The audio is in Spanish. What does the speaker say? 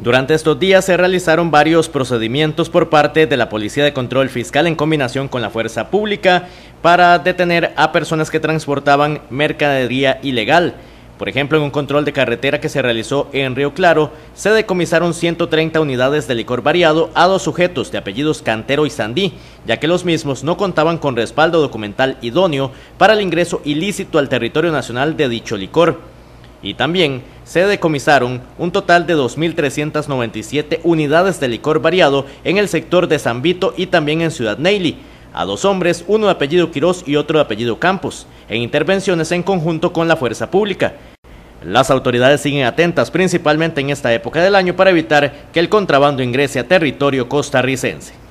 Durante estos días se realizaron varios procedimientos por parte de la Policía de Control Fiscal en combinación con la Fuerza Pública para detener a personas que transportaban mercadería ilegal. Por ejemplo, en un control de carretera que se realizó en Río Claro, se decomisaron 130 unidades de licor variado a dos sujetos de apellidos Cantero y Sandí, ya que los mismos no contaban con respaldo documental idóneo para el ingreso ilícito al territorio nacional de dicho licor. Y también se decomisaron un total de 2.397 unidades de licor variado en el sector de San Vito y también en Ciudad Neyli, A dos hombres, uno de apellido Quirós y otro de apellido Campos, en intervenciones en conjunto con la fuerza pública. Las autoridades siguen atentas, principalmente en esta época del año, para evitar que el contrabando ingrese a territorio costarricense.